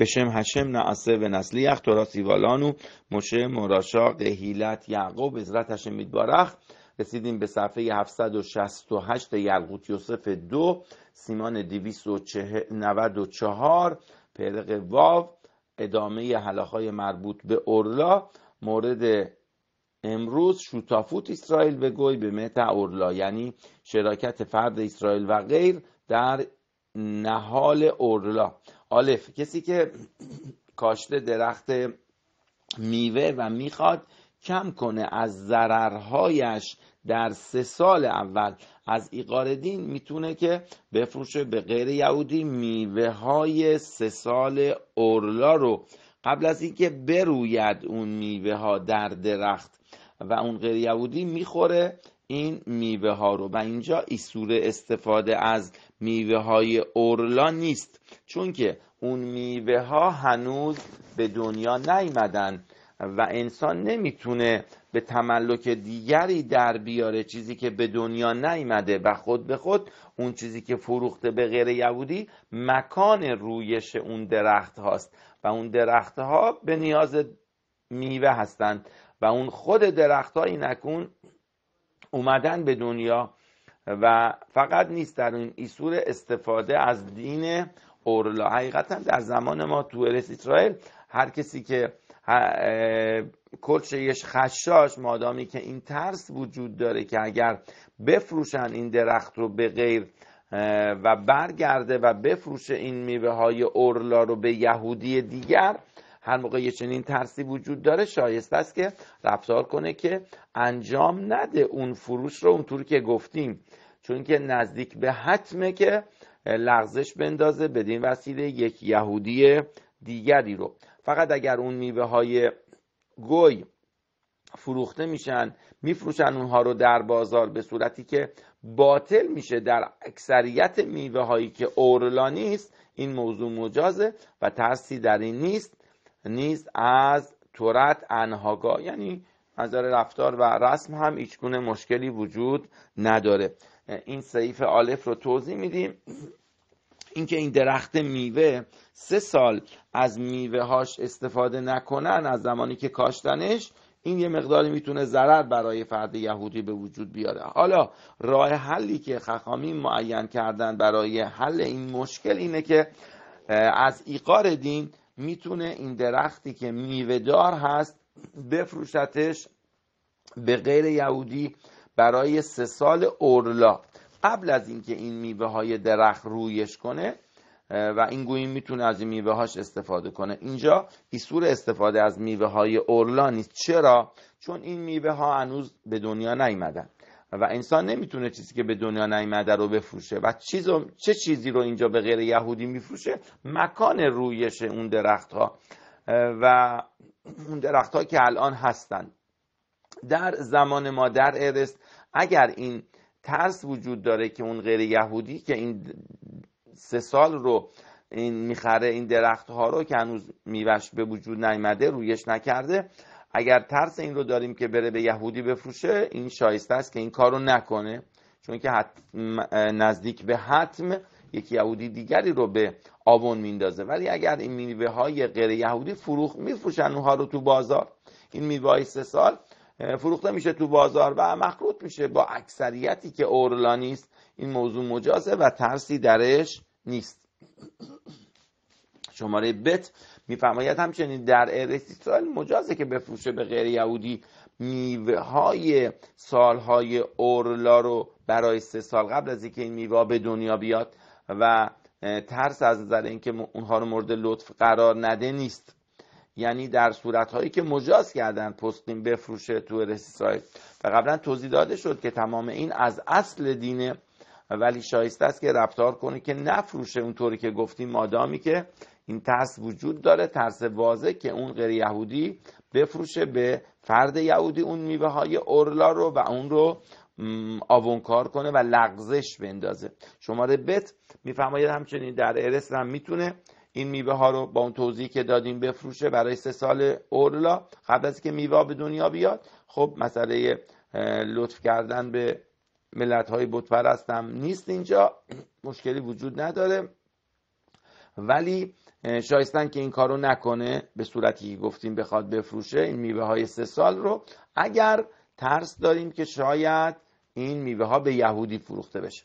בשם و نسلی ונצליח תורה سیوالانو مشه مراشا قهیلت یعقوب ازرت هشم میدبارخ رسیدیم به صفحه 768 یلغوت یوسف دو سیمان 294 پرق واو ادامه حلاخای مربوط به اورلا مورد امروز شوتافوت اسرائیل به گوی به متع اورلا یعنی شراکت فرد اسرائیل و غیر در نهال اورلا آلف کسی که کاشته درخت میوه و میخواد کم کنه از ضررهایش در سه سال اول از ایقاردین میتونه که بفروشه به غیر یهودی میوه های سه سال اورلا رو قبل از اینکه بروید اون میوه ها در درخت و اون غیر یهودی میخوره این میوه ها رو و اینجا ایسور استفاده از میوه های اورلا نیست چون که اون میوه ها هنوز به دنیا نیمدن و انسان نمیتونه به تملک دیگری در بیاره چیزی که به دنیا نیمده و خود به خود اون چیزی که فروخته به غیر یهودی مکان رویش اون درخت هاست و اون درخت ها به نیاز میوه هستند و اون خود درخت های نکون اومدن به دنیا و فقط نیست در این ایسور استفاده از دین اورلا حقیقتا در زمان ما تو اسرائیل هر کسی که یش خشاش مادامی که این ترس وجود داره که اگر بفروشن این درخت رو به غیر و برگرده و بفروشه این میوه های اورلا رو به یهودی دیگر هر موقع یه چنین ترسی وجود داره شایسته است که رفتار کنه که انجام نده اون فروش رو اونطور که گفتیم چون که نزدیک به حتمه که لغزش بندازه بدین وسیله یک یهودی دیگری رو فقط اگر اون میوه های گوی فروخته میشن میفروشن اونها رو در بازار به صورتی که باطل میشه در اکثریت میوه هایی که اورلا نیست این موضوع مجازه و ترسی در این نیست نیز از تورت انهاگا یعنی نظر رفتار و رسم هم هیچگونه مشکلی وجود نداره این صحیف آلف رو توضیح میدیم اینکه این درخت میوه سه سال از میوه هاش استفاده نکنن از زمانی که کاشتنش این یه مقداری میتونه ضرر برای فرد یهودی به وجود بیاره حالا راه حلی که خخامی معین کردن برای حل این مشکل اینه که از ایقار دین میتونه این درختی که میوهدار هست بفروشتش به غیر یهودی برای سه سال اورلا قبل از اینکه این, میوه های درخت رویش کنه و این گویی میتونه از این میوه هاش استفاده کنه اینجا ایسور استفاده از میوه های اورلا نیست چرا چون این میوه ها هنوز به دنیا نیمدن و انسان نمیتونه چیزی که به دنیا نیامده رو بفروشه و چیز چه چیزی رو اینجا به غیر یهودی میفروشه مکان رویش اون درخت ها و اون درخت ها که الان هستند در زمان ما در ارست اگر این ترس وجود داره که اون غیر یهودی که این سه سال رو این میخره این درخت ها رو که هنوز میوش به وجود نیامده رویش نکرده اگر ترس این رو داریم که بره به یهودی بفروشه این شایسته است که این کار رو نکنه چون که نزدیک به حتم یک یهودی دیگری رو به آبون میندازه ولی اگر این میوه های غیر یهودی فروخ میفروشن اونها رو تو بازار این میوه های سه سال فروخته میشه تو بازار و مخروط میشه با اکثریتی که اورلانیست این موضوع مجازه و ترسی درش نیست شماره بت میفرماید همچنین در ارس مجازه که بفروشه به غیر یهودی میوه های سالهای اورلا رو برای سه سال قبل از اینکه این میوه به دنیا بیاد و ترس از نظر اینکه اونها رو مورد لطف قرار نده نیست یعنی در صورت هایی که مجاز کردن پستین بفروشه تو ارس اسرائیل و قبلا توضیح داده شد که تمام این از اصل دینه ولی شایسته است که رفتار کنه که نفروشه اونطوری که گفتیم مادامی که این ترس وجود داره ترس واضح که اون غیر یهودی بفروشه به فرد یهودی اون میوه های اورلا رو و اون رو آونکار کنه و لغزش بندازه شماره بت میفرماید همچنین در ارس هم میتونه این میوه ها رو با اون توضیحی که دادیم بفروشه برای سه سال اورلا قبل از که میوه به دنیا بیاد خب مسئله لطف کردن به ملت های بتپرست هم نیست اینجا مشکلی وجود نداره ولی شایستن که این کارو نکنه به صورتی که گفتیم بخواد بفروشه این میوه های سه سال رو اگر ترس داریم که شاید این میوه ها به یهودی فروخته بشه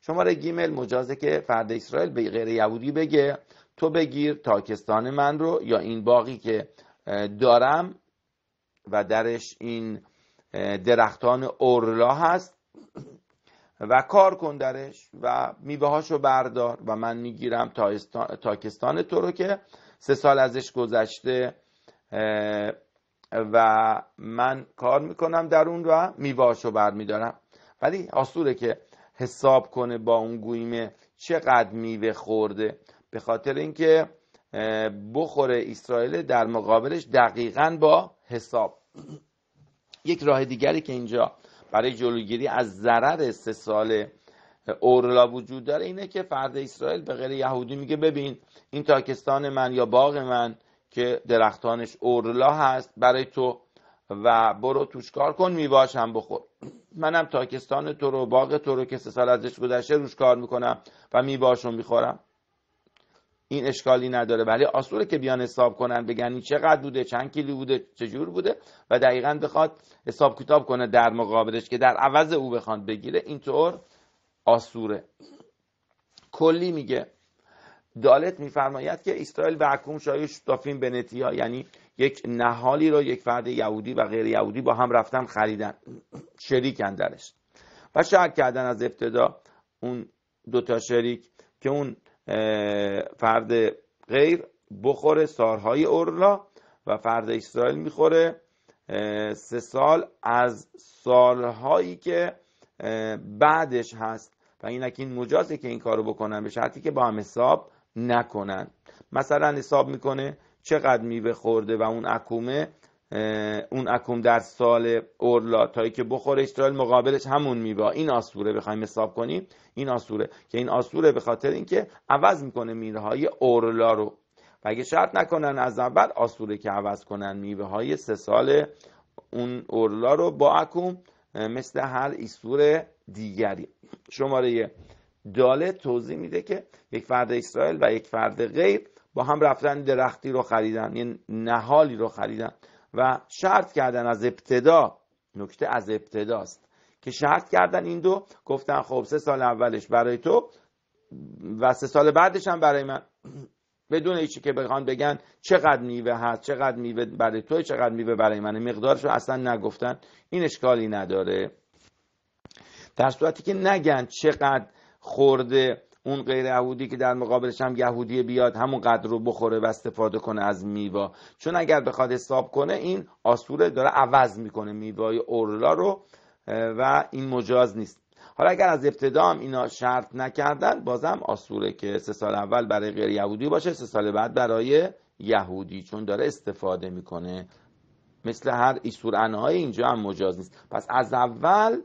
شماره گیمل مجازه که فرد اسرائیل به غیر یهودی بگه تو بگیر تاکستان من رو یا این باقی که دارم و درش این درختان اورلا هست و کار کن درش و میوه بردار و من میگیرم تاکستان تو رو که سه سال ازش گذشته و من کار میکنم در اون و میوهاشو برمیدارم ولی آسوره که حساب کنه با اون گویمه چقدر میوه خورده به خاطر اینکه بخوره اسرائیل در مقابلش دقیقا با حساب یک راه دیگری که اینجا برای جلوگیری از ضرر سال اورلا وجود داره اینه که فرد اسرائیل به غیر یهودی میگه ببین این تاکستان من یا باغ من که درختانش اورلا هست برای تو و برو توش کار کن میباشم بخور منم تاکستان تو رو باغ تو رو که سه سال ازش گذشته روش کار میکنم و میباشم میخورم این اشکالی نداره ولی آسوره که بیان حساب کنن بگن این چقدر بوده چند کیلو بوده چجور بوده و دقیقا بخواد حساب کتاب کنه در مقابلش که در عوض او بخواد بگیره اینطور آسوره کلی میگه دالت میفرماید که اسرائیل و حکوم شاید شتافین بنتیا یعنی یک نهالی رو یک فرد یهودی و غیر یهودی با هم رفتن خریدن شریکن درش و شرک کردن از ابتدا اون دوتا شریک که اون فرد غیر بخوره سارهای اورلا و فرد اسرائیل میخوره سه سال از سالهایی که بعدش هست و این این مجازه که این کارو بکنن به شرطی که با هم حساب نکنن مثلا حساب میکنه چقدر میوه خورده و اون اکومه اون اکوم در سال اورلا تایی که بخور اسرائیل مقابلش همون میبا این آسوره بخوایم حساب کنیم این آسوره که این آسوره به خاطر اینکه عوض میکنه میره های اورلا رو و اگه شرط نکنن از اول آسوره که عوض کنن میوه های سه سال اون اورلا رو با اکوم مثل هر ایسور دیگری شماره داله توضیح میده که یک فرد اسرائیل و یک فرد غیر با هم رفتن درختی رو خریدن یه یعنی نهالی رو خریدن و شرط کردن از ابتدا نکته از ابتداست که شرط کردن این دو گفتن خب سه سال اولش برای تو و سه سال بعدش هم برای من بدون ایچی که بخوان بگن چقدر میوه هست چقدر میوه برای تو چقدر میوه برای من مقدارش رو اصلا نگفتن این اشکالی نداره در صورتی که نگن چقدر خورده اون غیر یهودی که در مقابلش هم یهودی بیاد همون قدر رو بخوره و استفاده کنه از میوا چون اگر بخواد حساب کنه این آسوره داره عوض میکنه میوای اورلا رو و این مجاز نیست حالا اگر از ابتدا هم اینا شرط نکردن بازم آسوره که سه سال اول برای غیر یهودی باشه سه سال بعد برای یهودی چون داره استفاده میکنه مثل هر ایسور انهای اینجا هم مجاز نیست پس از اول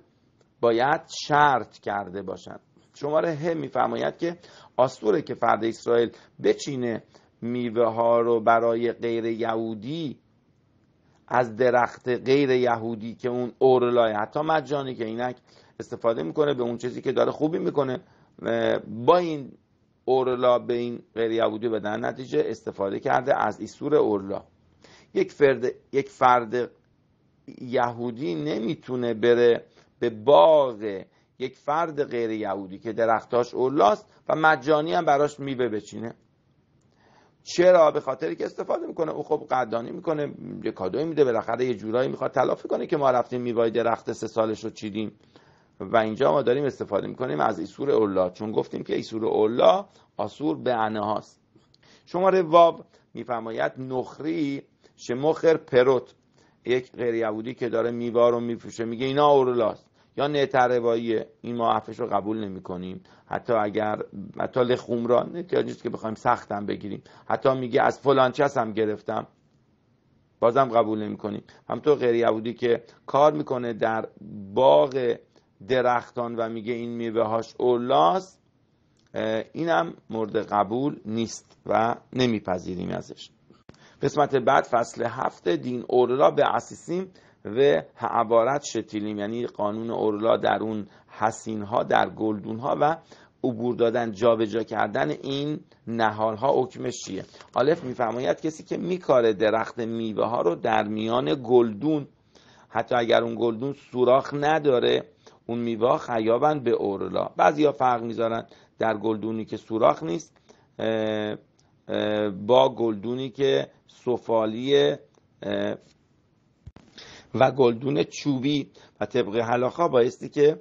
باید شرط کرده باشند شماره ه میفرماید که آستوره که فرد اسرائیل بچینه میوه ها رو برای غیر یهودی از درخت غیر یهودی که اون اورلای حتی مجانی که اینک استفاده میکنه به اون چیزی که داره خوبی میکنه با این اورلا به این غیر یهودی در نتیجه استفاده کرده از ایسور اورلا یک فرد یک فرد یهودی نمیتونه بره به باغ یک فرد غیر یهودی که درختاش اولاست و مجانی هم براش میوه بچینه چرا به خاطر که استفاده میکنه او خب قدانی میکنه یه کادوی میده بالاخره یه جورایی میخواد تلافی کنه که ما رفتیم میوای درخت سه سالش رو چیدیم و اینجا ما داریم استفاده میکنیم از ایسور اولا چون گفتیم که ایسور اولا آسور به هاست شماره واب میفرماید نخری شمخر پروت یک غیر یهودی که داره میوه رو میفروشه میگه اینا اورلاست یا نتروایی این ما حرفش رو قبول نمی کنیم حتی اگر حتی لخوم را نتیاج نیست که بخوایم سختم بگیریم حتی میگه از فلان چس هم گرفتم بازم قبول نمی کنیم همطور غیر یهودی که کار میکنه در باغ درختان و میگه این میوه هاش اولاست اینم مورد قبول نیست و نمیپذیریم ازش قسمت بعد فصل هفته دین اورلا به اسیسیم و عبارت شتیلیم یعنی قانون اورلا در اون حسین ها در گلدون ها و عبور دادن جابجا جا کردن این نهال ها حکمش چیه آلف میفرماید کسی که میکاره درخت میوه ها رو در میان گلدون حتی اگر اون گلدون سوراخ نداره اون میوه خیابن به اورلا بعضی ها فرق میذارن در گلدونی که سوراخ نیست با گلدونی که سفالی و گلدون چوبی و طبق حلاخا بایستی که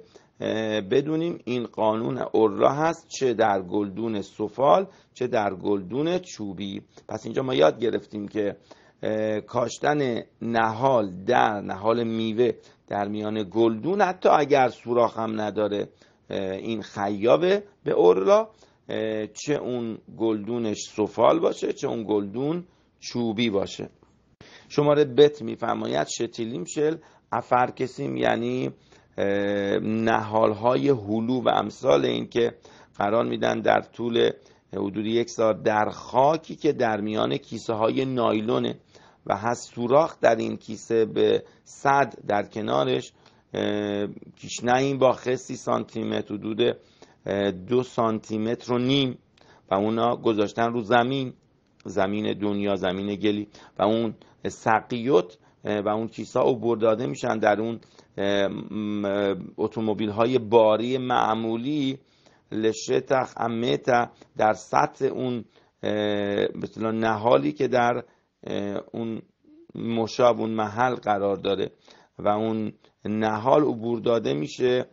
بدونیم این قانون اورا هست چه در گلدون سفال چه در گلدون چوبی پس اینجا ما یاد گرفتیم که کاشتن نهال در نهال میوه در میان گلدون حتی اگر سوراخ هم نداره این خیابه به اورلا چه اون گلدونش سفال باشه چه اون گلدون چوبی باشه شماره بت میفرماید شتیلیم شل افرکسیم یعنی نهالهای هلو و امثال این که قرار میدن در طول حدود یک سال در خاکی که در میان کیسه های نایلونه و هست سوراخ در این کیسه به صد در کنارش کیشنه این با خسی سانتیمتر حدود دو سانتیمتر و نیم و اونا گذاشتن رو زمین زمین دنیا زمین گلی و اون سقیوت و اون کیسه او عبور داده میشن در اون اتومبیل های باری معمولی لشتخ امتا در سطح اون مثلا نهالی که در اون مشاب اون محل قرار داره و اون نهال عبور داده میشه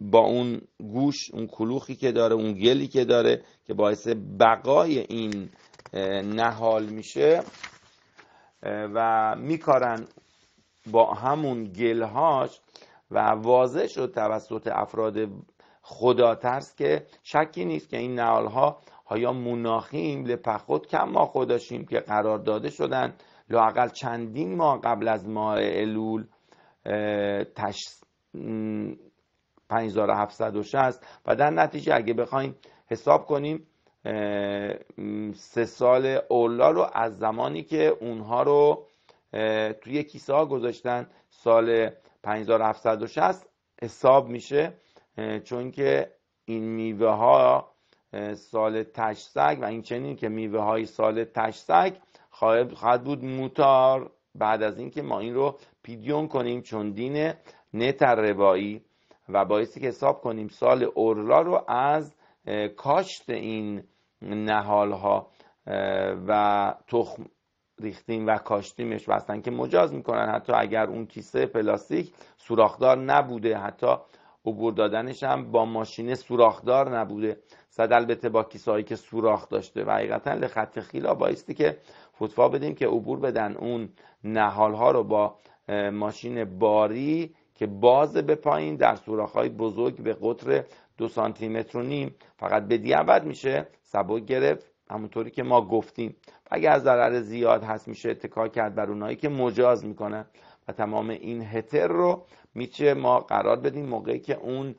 با اون گوش اون کلوخی که داره اون گلی که داره که باعث بقای این نهال میشه و میکارن با همون گلهاش و واضح شد توسط افراد خدا ترس که شکی نیست که این ها هایا مناخیم لپخود کم ما خودشیم که قرار داده شدن لاقل چندین ماه قبل از ماه الول تش... 5760 و در نتیجه اگه بخوایم حساب کنیم سه سال اولا رو از زمانی که اونها رو توی کیسه ها گذاشتن سال 5760 حساب میشه چون که این میوه ها سال تشسگ و این چنین که میوه های سال تشسگ خواهد بود موتار بعد از اینکه ما این رو پیدیون کنیم چون دین نتر ربایی و باعثی که حساب کنیم سال اورلا رو از کاشت این نهال ها و تخم ریختیم و کاشتیمش و اصلا که مجاز میکنن حتی اگر اون کیسه پلاستیک سوراخدار نبوده حتی عبور دادنش هم با ماشین سوراخدار نبوده صد البته با کیسههایی که سوراخ داشته و حقیقتا لخط خیلا بایستی که فتفا بدیم که عبور بدن اون ها رو با ماشین باری که باز به پایین در های بزرگ به قطر دو سانتی متر و نیم فقط به دیابت میشه سبک گرفت همونطوری که ما گفتیم اگر ضرر زیاد هست میشه اتکا کرد بر اونایی که مجاز میکنن و تمام این هتر رو میشه ما قرار بدیم موقعی که اون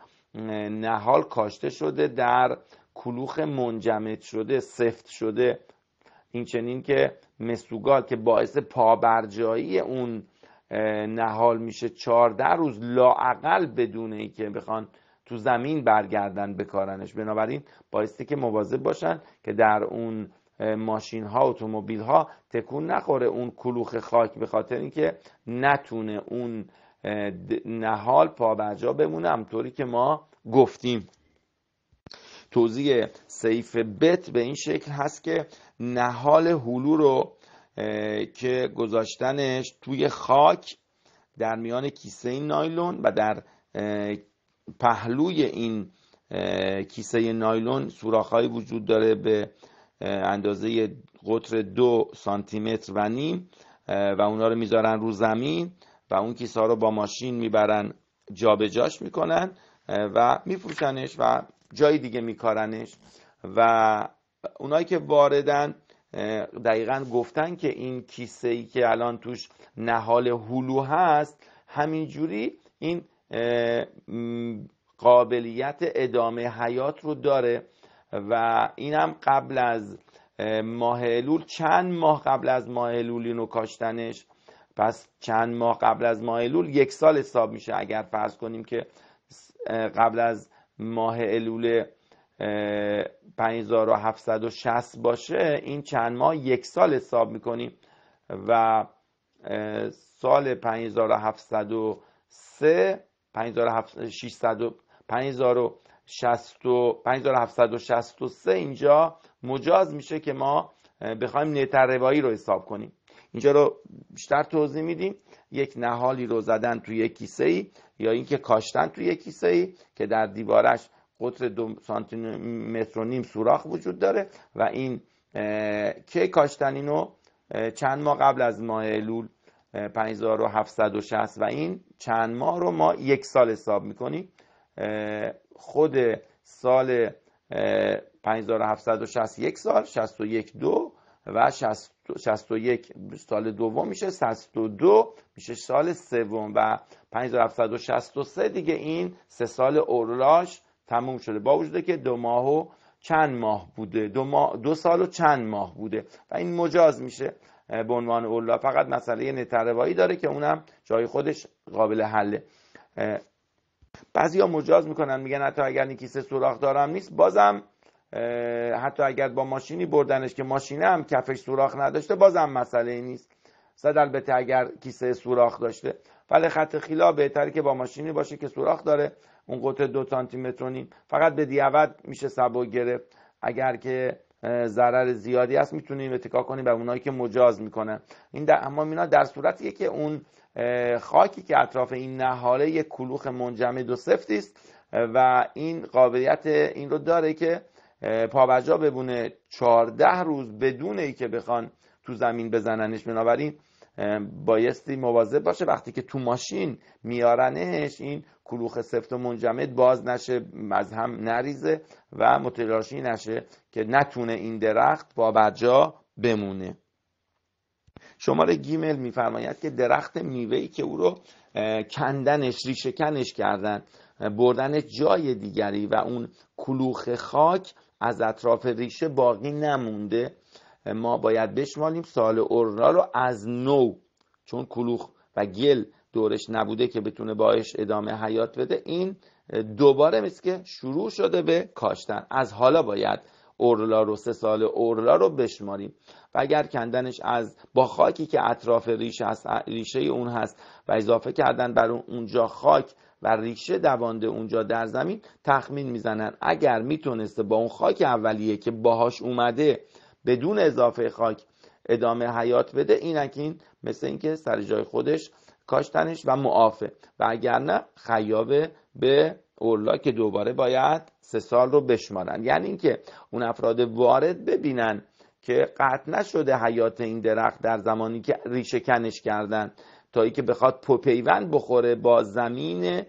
نهال کاشته شده در کلوخ منجمد شده سفت شده این چنین که مسوگال که باعث پابرجایی اون نهال میشه چارده روز لاعقل بدون ای که بخوان تو زمین برگردن بکارنش بنابراین بایستی که مواظب باشن که در اون ماشین ها اتومبیل ها تکون نخوره اون کلوخ خاک به خاطر اینکه نتونه اون نهال پابرجا بمونه همطوری که ما گفتیم توضیح سیف بت به این شکل هست که نهال هلو رو که گذاشتنش توی خاک در میان کیسه نایلون و در پهلوی این کیسه نایلون سوراخهایی وجود داره به اندازه قطر دو سانتیمتر و نیم و اونا رو میذارن رو زمین و اون کیسه رو با ماشین میبرن جابجاش میکنن و میفروشنش و جای دیگه میکارنش و اونایی که واردن دقیقا گفتن که این کیسه ای که الان توش نهال هلو هست همینجوری این قابلیت ادامه حیات رو داره و اینم قبل از ماه الول چند ماه قبل از ماه الول اینو کاشتنش پس چند ماه قبل از ماه الول یک سال حساب میشه اگر فرض کنیم که قبل از ماه الول 5760 باشه این چند ماه یک سال حساب میکنیم و سال 5703 5763 اینجا مجاز میشه که ما بخوایم نتر روایی رو حساب کنیم اینجا رو بیشتر توضیح میدیم یک نهالی رو زدن توی یک کیسه ای یا اینکه کاشتن توی یک کیسه ای که در دیوارش قطر دو سانتی متر و نیم سوراخ وجود داره و این کی کاشتن اینو چند ماه قبل از ماه لول 5760 و این چند ماه رو ما یک سال حساب میکنیم خود سال 5760 یک سال 61 دو و 61 سال دوم میشه 62 میشه سال سوم و 5763 دیگه این سه سال اورلاش تموم شده با وجوده که دو ماه و چند ماه بوده دو, ماه دو سال و چند ماه بوده و این مجاز میشه به عنوان اولا فقط مسئله نتروایی داره که اونم جای خودش قابل حله بعضیا مجاز میکنن میگن حتی اگر کیسه سوراخ دارم نیست بازم حتی اگر با ماشینی بردنش که ماشینه هم کفش سوراخ نداشته بازم مسئله نیست صد البته اگر کیسه سوراخ داشته ولی خط خیلا بهتره که با ماشینی باشه که سوراخ داره اون قطعه دو سانتی فقط به دیوت میشه سبک گرفت اگر که ضرر زیادی هست میتونیم اتکا کنیم به اونایی که مجاز میکنه این در اما اینا در صورتیه که اون خاکی که اطراف این نهاله یک کلوخ منجمد و سفتی است و این قابلیت این رو داره که پابرجا ببونه 14 روز بدون ای که بخوان تو زمین بزننش بنابراین بایستی مواظب باشه وقتی که تو ماشین میارنش این کلوخ سفت و منجمد باز نشه از هم نریزه و متلاشی نشه که نتونه این درخت با بجا بمونه شماره گیمل میفرماید که درخت میوهی که او رو کندنش ریشه کنش کردن بردن جای دیگری و اون کلوخ خاک از اطراف ریشه باقی نمونده ما باید بشمالیم سال اورنا رو از نو چون کلوخ و گل دورش نبوده که بتونه باش ادامه حیات بده این دوباره مثل که شروع شده به کاشتن از حالا باید اورلا رو سه سال اورلا رو بشماریم و اگر کندنش از با خاکی که اطراف ریشه هست ریشه اون هست و اضافه کردن بر اونجا خاک و ریشه دوانده اونجا در زمین تخمین میزنن اگر میتونسته با اون خاک اولیه که باهاش اومده بدون اضافه خاک ادامه حیات بده اینکین این مثل اینکه سر جای خودش کاشتنش و معافه و اگر نه خیابه به اورلا که دوباره باید سه سال رو بشمارن یعنی اینکه اون افراد وارد ببینن که قطع نشده حیات این درخت در زمانی که ریشه کنش کردن تا ای که بخواد پوپیوند بخوره با زمین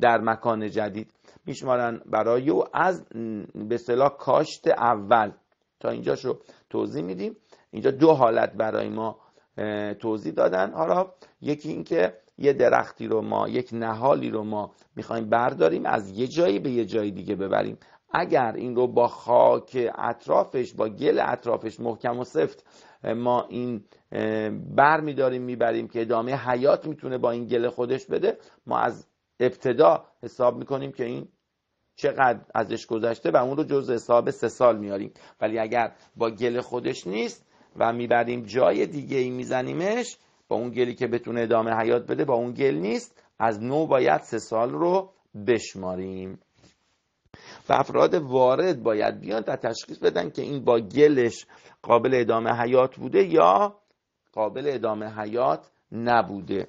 در مکان جدید میشمارن برای او از به صلاح کاشت اول تا رو توضیح میدیم اینجا دو حالت برای ما توضیح دادن حالا یکی اینکه یه درختی رو ما یک نهالی رو ما میخوایم برداریم از یه جایی به یه جای دیگه ببریم اگر این رو با خاک اطرافش با گل اطرافش محکم و سفت ما این بر میداریم میبریم که ادامه حیات میتونه با این گل خودش بده ما از ابتدا حساب میکنیم که این چقدر ازش گذشته و اون رو جز حساب سه سال میاریم ولی اگر با گل خودش نیست و میبریم جای دیگه ای میزنیمش با اون گلی که بتونه ادامه حیات بده با اون گل نیست از نو باید سه سال رو بشماریم و افراد وارد باید بیان و تشخیص بدن که این با گلش قابل ادامه حیات بوده یا قابل ادامه حیات نبوده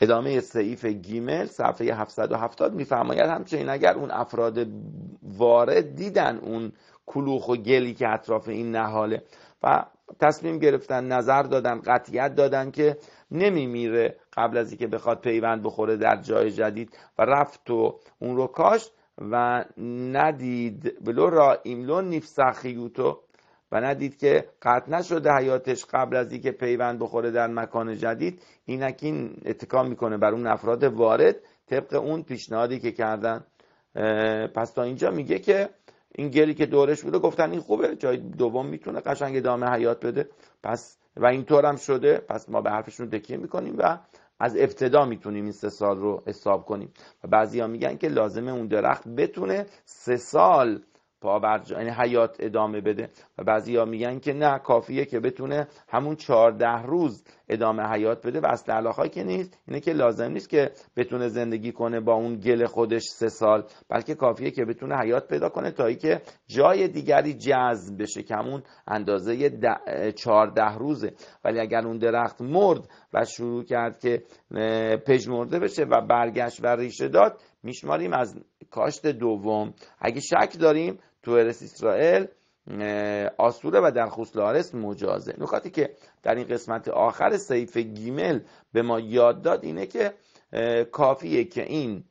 ادامه سعیف گیمل صفحه 770 میفرماید همچنین اگر اون افراد وارد دیدن اون کلوخ و گلی که اطراف این نهاله و تصمیم گرفتن نظر دادن قطیت دادن که نمیمیره قبل از اینکه بخواد پیوند بخوره در جای جدید و رفت و اون رو کاشت و ندید بلو را ایملون نیفسخیوتو و ندید که قطع نشده حیاتش قبل از اینکه پیوند بخوره در مکان جدید این اتکا میکنه بر اون افراد وارد طبق اون پیشنهادی که کردن پس تا اینجا میگه که این گلی که دورش بوده گفتن این خوبه جای دوم میتونه قشنگ ادامه حیات بده پس و اینطور هم شده پس ما به حرفشون تکیه میکنیم و از ابتدا میتونیم این سه سال رو حساب کنیم و بعضی ها میگن که لازمه اون درخت بتونه سه سال پاور یعنی حیات ادامه بده و بعضی ها میگن که نه کافیه که بتونه همون چهارده روز ادامه حیات بده و از علاقه که نیست اینه که لازم نیست که بتونه زندگی کنه با اون گل خودش سه سال بلکه کافیه که بتونه حیات پیدا کنه تا که جای دیگری جذب بشه که همون اندازه چهارده روزه ولی اگر اون درخت مرد و شروع کرد که پژمرده بشه و برگشت و ریشه داد میشماریم از کاشت دوم اگه شک داریم تو ارس اسرائیل آسوره و در لارس مجازه نکاتی که در این قسمت آخر سیف گیمل به ما یاد داد اینه که کافیه که این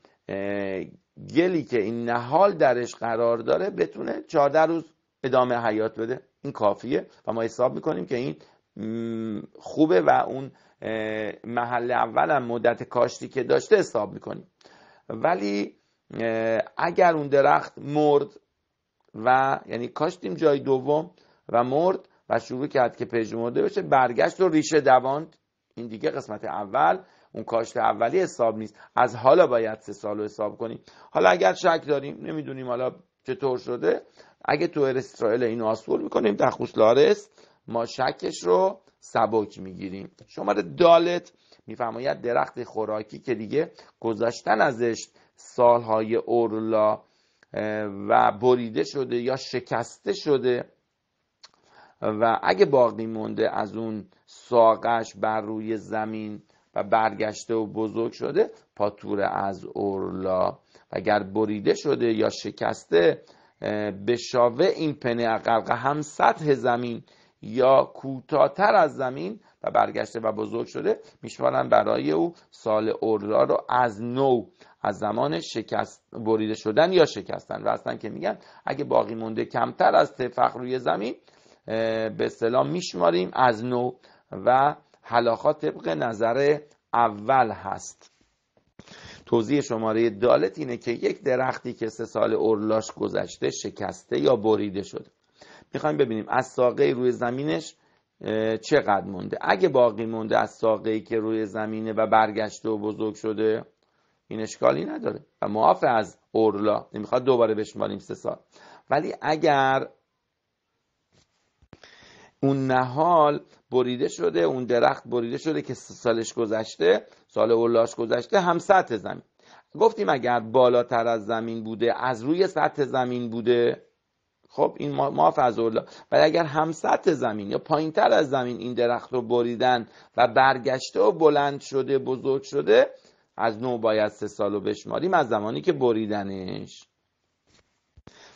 گلی که این نهال درش قرار داره بتونه 14 روز ادامه حیات بده این کافیه و ما حساب میکنیم که این خوبه و اون محل هم مدت کاشتی که داشته حساب میکنیم ولی اگر اون درخت مرد و یعنی کاشتیم جای دوم و مرد و شروع کرد که پژ مرده بشه برگشت و ریشه دواند این دیگه قسمت اول اون کاشت اولی حساب نیست از حالا باید سه سال رو حساب کنیم حالا اگر شک داریم نمیدونیم حالا چطور شده اگه تو اسرائیل اینو اصول میکنیم در لارس ما شکش رو سبک میگیریم شماره دالت میفرماید درخت خوراکی که دیگه گذاشتن ازش سالهای اورلا و بریده شده یا شکسته شده و اگه باقی مونده از اون ساقش بر روی زمین و برگشته و بزرگ شده پاتور از اورلا و اگر بریده شده یا شکسته شاوه این پنه قلق هم سطح زمین یا کوتاهتر از زمین و برگشته و بزرگ شده میشمارن برای او سال اورلا رو از نو از زمان شکست بریده شدن یا شکستن و اصلا که میگن اگه باقی مونده کمتر از تفخ روی زمین به سلام میشماریم از نو و حلاخا طبق نظر اول هست توضیح شماره دالت اینه که یک درختی که سه سال اورلاش گذشته شکسته یا بریده شده میخوایم ببینیم از ساقه روی زمینش چقدر مونده اگه باقی مونده از ساقه ای که روی زمینه و برگشته و بزرگ شده این اشکالی نداره و معاف از اورلا نمیخواد دوباره بشماریم سه سال ولی اگر اون نهال بریده شده اون درخت بریده شده که سالش گذشته سال اولاش گذشته هم سطح زمین گفتیم اگر بالاتر از زمین بوده از روی سطح زمین بوده خب این معاف از اولا ولی اگر هم سطح زمین یا پایینتر از زمین این درخت رو بریدن و برگشته و بلند شده بزرگ شده از نو باید سه سالو بشماریم از زمانی که بریدنش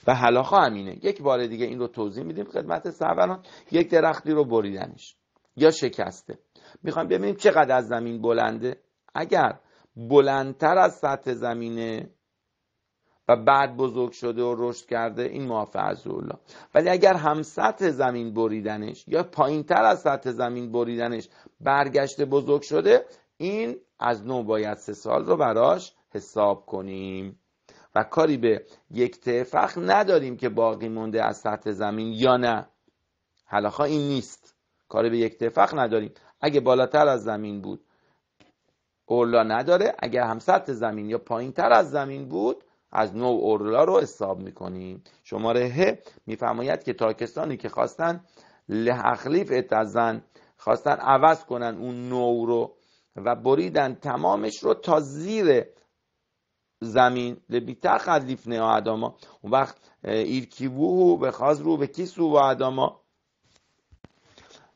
و حلاخا همینه یک بار دیگه این رو توضیح میدیم خدمت سروران یک درختی رو بریدنش یا شکسته میخوایم ببینیم چقدر از زمین بلنده اگر بلندتر از سطح زمینه و بعد بزرگ شده و رشد کرده این معاف الله ولی اگر هم سطح زمین بریدنش یا پایینتر از سطح زمین بریدنش برگشته بزرگ شده این از نو باید سه سال رو براش حساب کنیم و کاری به یک تفخ نداریم که باقی مونده از سطح زمین یا نه حلاخا این نیست کاری به یک تفخ نداریم اگه بالاتر از زمین بود اورلا نداره اگر هم سطح زمین یا پایین تر از زمین بود از نو اورلا رو حساب میکنیم شماره ه میفرماید که تاکستانی که خواستن لحقلیف اتزن خواستن عوض کنن اون نو رو و بریدن تمامش رو تا زیر زمین لبیتخ از لیفنه آدما اون وقت ایرکیووهو به خاز رو به کیسو و آدما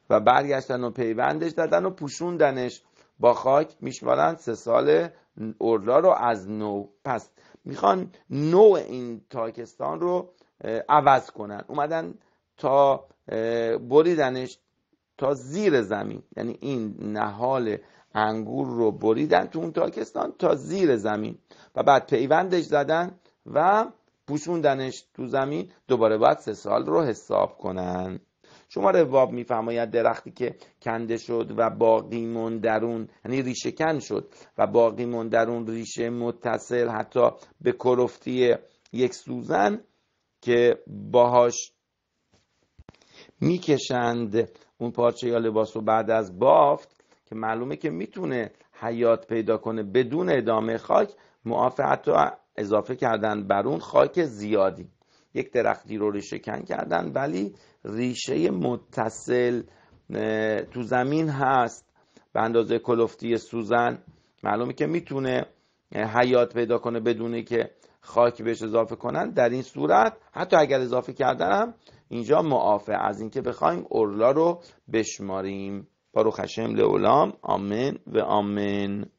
و برگشتن و پیوندش دادن و پوشوندنش با خاک میشمارن سه سال اورلا رو از نو پس میخوان نوع این تاکستان رو عوض کنن اومدن تا بریدنش تا زیر زمین یعنی این نهال انگور رو بریدن تو اون تاکستان تا زیر زمین و بعد پیوندش زدن و پوشوندنش تو زمین دوباره باید سه سال رو حساب کنن شما رواب میفرماید درختی که کنده شد و باقی درون یعنی ریشه کن شد و باقی درون ریشه متصل حتی به کرفتی یک سوزن که باهاش میکشند اون پارچه یا لباس رو بعد از بافت که معلومه که میتونه حیات پیدا کنه بدون ادامه خاک معاف حتی اضافه کردن بر اون خاک زیادی یک درختی رو ریشه کن کردن ولی ریشه متصل تو زمین هست به اندازه کلفتی سوزن معلومه که میتونه حیات پیدا کنه بدون که خاک بهش اضافه کنن در این صورت حتی اگر اضافه کردنم اینجا معافه از اینکه بخوایم اورلا رو بشماریم بارو هشم لعولام آمین و آمین